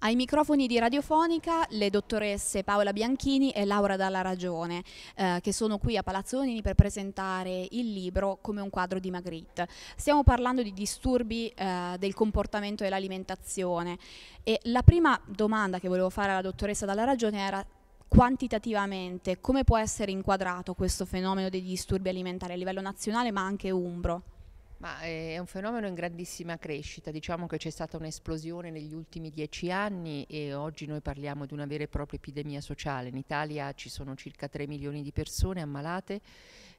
Ai microfoni di Radiofonica le dottoresse Paola Bianchini e Laura Dalla Ragione, eh, che sono qui a Palazzolini per presentare il libro Come un quadro di Magritte. Stiamo parlando di disturbi eh, del comportamento e dell'alimentazione e la prima domanda che volevo fare alla dottoressa Dalla Ragione era quantitativamente come può essere inquadrato questo fenomeno dei disturbi alimentari a livello nazionale ma anche umbro? Ma eh, è un fenomeno in grandissima crescita, diciamo che c'è stata un'esplosione negli ultimi dieci anni e oggi noi parliamo di una vera e propria epidemia sociale. In Italia ci sono circa 3 milioni di persone ammalate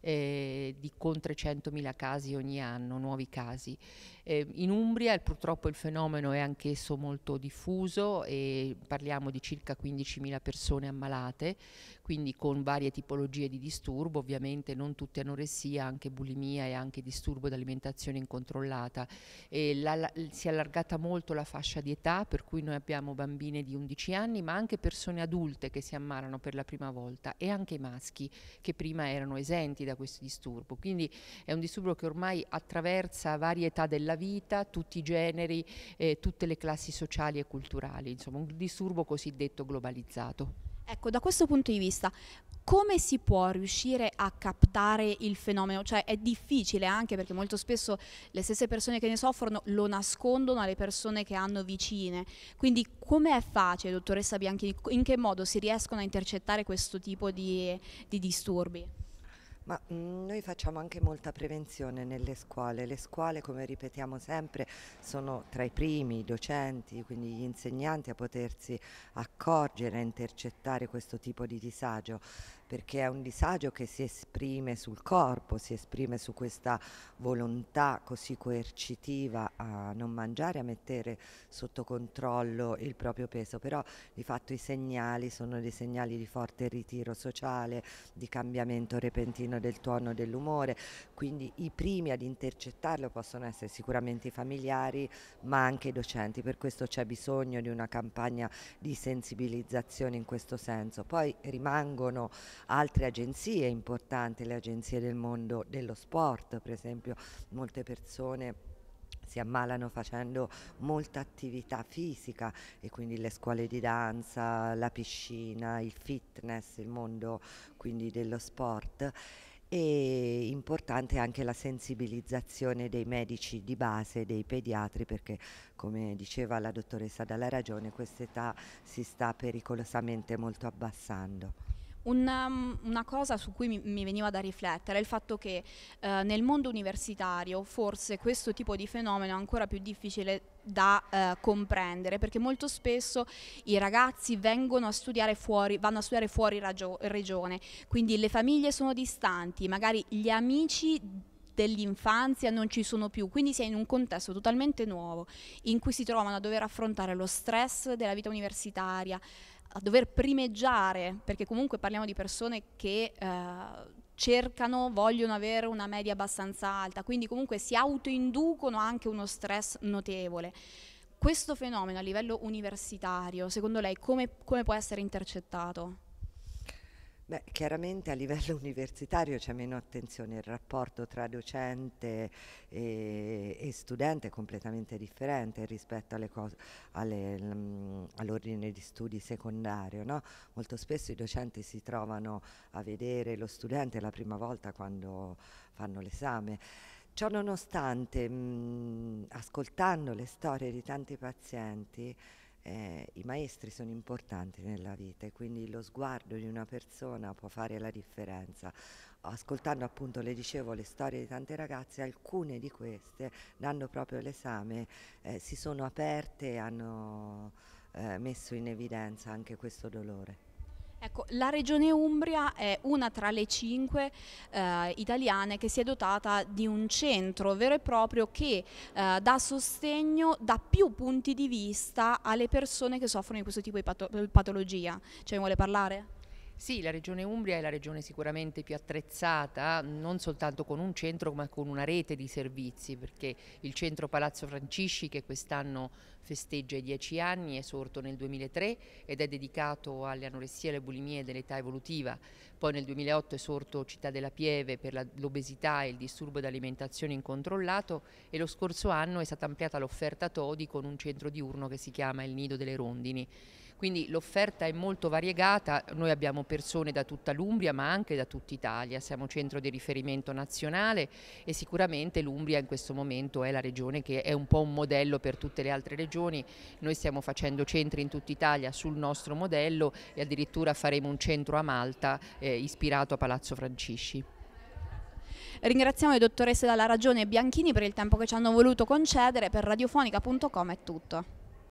eh, di oltre 100.000 casi ogni anno, nuovi casi. Eh, in Umbria purtroppo il fenomeno è anch'esso molto diffuso e parliamo di circa 15.000 persone ammalate, quindi con varie tipologie di disturbo, ovviamente non tutte anoressia, anche bulimia e anche disturbo d'alimentazione incontrollata. La, la, si è allargata molto la fascia di età, per cui noi abbiamo bambine di 11 anni, ma anche persone adulte che si ammalano per la prima volta e anche i maschi che prima erano esenti da questo disturbo. Quindi è un disturbo che ormai attraversa varie età della vita, tutti i generi, eh, tutte le classi sociali e culturali, insomma un disturbo cosiddetto globalizzato. Ecco, da questo punto di vista, come si può riuscire a captare il fenomeno? Cioè è difficile anche perché molto spesso le stesse persone che ne soffrono lo nascondono alle persone che hanno vicine. Quindi come è facile, dottoressa Bianchi, in che modo si riescono a intercettare questo tipo di, di disturbi? Ma mm, noi facciamo anche molta prevenzione nelle scuole, le scuole come ripetiamo sempre sono tra i primi i docenti, quindi gli insegnanti a potersi accorgere, a intercettare questo tipo di disagio perché è un disagio che si esprime sul corpo, si esprime su questa volontà così coercitiva a non mangiare, a mettere sotto controllo il proprio peso, però di fatto i segnali sono dei segnali di forte ritiro sociale, di cambiamento repentino del tono dell'umore, quindi i primi ad intercettarlo possono essere sicuramente i familiari, ma anche i docenti, per questo c'è bisogno di una campagna di sensibilizzazione in questo senso. Poi rimangono altre agenzie importanti, le agenzie del mondo dello sport, per esempio molte persone si ammalano facendo molta attività fisica e quindi le scuole di danza, la piscina, il fitness, il mondo quindi dello sport e importante anche la sensibilizzazione dei medici di base, dei pediatri, perché come diceva la dottoressa Dalla Ragione questa età si sta pericolosamente molto abbassando. Una, um, una cosa su cui mi, mi, veniva da riflettere è il fatto che eh, nel mondo universitario forse questo tipo di fenomeno è ancora più difficile da eh, comprendere perché molto spesso i ragazzi vengono a studiare fuori, vanno a studiare fuori ragio- regione, quindi le famiglie sono distanti, magari gli amici dell'infanzia non ci sono più, quindi si è in un contesto totalmente nuovo in cui si trovano a dover affrontare lo stress della vita universitaria, a dover primeggiare, perché comunque parliamo di persone che eh, cercano, vogliono avere una media abbastanza alta, quindi comunque si autoinducono anche uno stress notevole. Questo fenomeno a livello universitario, secondo lei, come, come può essere intercettato? Beh, chiaramente a livello universitario c'è meno attenzione, il rapporto tra docente e, e studente è completamente differente rispetto mm, all'ordine di studi secondario. No? Molto spesso i docenti si trovano a vedere lo studente la prima volta quando fanno l'esame. Ciononostante, mh, mm, ascoltando le storie di tanti pazienti, eh, i maestri sono importanti nella vita e quindi lo sguardo di una persona può fare la differenza. Ascoltando appunto, le dicevo, le storie di tante ragazze, alcune di queste, dando proprio l'esame, eh, si sono aperte e hanno eh, messo in evidenza anche questo dolore. Ecco, la regione Umbria è una tra le cinque eh, italiane che si è dotata di un centro vero e proprio che eh, dà sostegno da più punti di vista alle persone che soffrono di questo tipo di pato patologia. Ci cioè, ne vuole parlare? Sì, la regione Umbria è la regione sicuramente più attrezzata, non soltanto con un centro ma con una rete di servizi, perché il centro Palazzo Francisci che quest'anno festeggia i dieci anni è sorto nel 2003 ed è dedicato alle anoressie e alle bulimie dell'età evolutiva. Poi nel 2008 è sorto Città della Pieve per l'obesità e il disturbo di alimentazione incontrollato e lo scorso anno è stata ampliata l'offerta Todi con un centro diurno che si chiama Il Nido delle Rondini. Quindi l'offerta è molto variegata, noi abbiamo persone da tutta l'Umbria ma anche da tutta Italia, siamo centro di riferimento nazionale e sicuramente l'Umbria in questo momento è la regione che è un po' un modello per tutte le altre regioni, noi stiamo facendo centri in tutta Italia sul nostro modello e addirittura faremo un centro a Malta eh, ispirato a Palazzo Francisci. Ringraziamo le dottoresse dalla Ragione Bianchini per il tempo che ci hanno voluto concedere, per radiofonica.com è tutto.